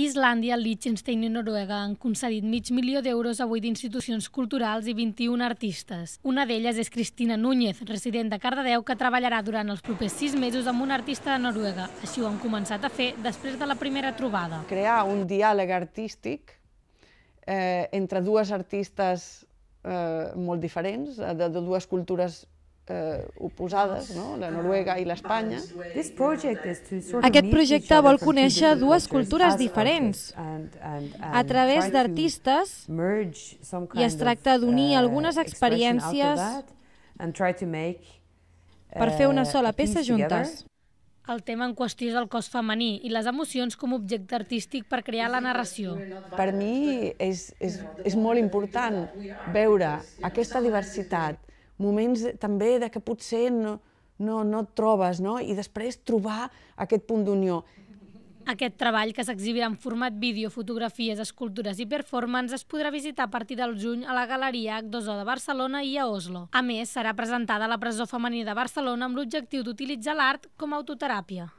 Islàndia, Liechtenstein i Noruega han concedit mig milió d'euros a 8 institucions culturals i 21 artistes. Una d'elles és Cristina Núñez, resident de Cardedeu, que treballarà durant els propers sis mesos amb un artista de Noruega. Així ho han començat a fer després de la primera trobada. Crear un diàleg artístic eh, entre dues artistes eh, molt diferents, eh, de, de dues cultures eh, oposades, no? la ah. Noruega i l'Espanya. Ah, Aquest projecte vol conèixer dues cultures diferents a través d'artistes i es tracta d'unir eh, algunes experiències per fer una eh, sola peça juntes. El tema en qüestió és el cos femení i les emocions com a objecte artístic per crear la narració. Per mi és, és, és molt important veure aquesta diversitat moments també de que potser no, no, no et trobes, no? I després trobar aquest punt d'unió. Aquest treball, que s'exhibirà en format vídeo, fotografies, escultures i performance, es podrà visitar a partir del juny a la Galeria H2O de Barcelona i a Oslo. A més, serà presentada a la Presó Femenina de Barcelona amb l'objectiu d'utilitzar l'art com a autoteràpia.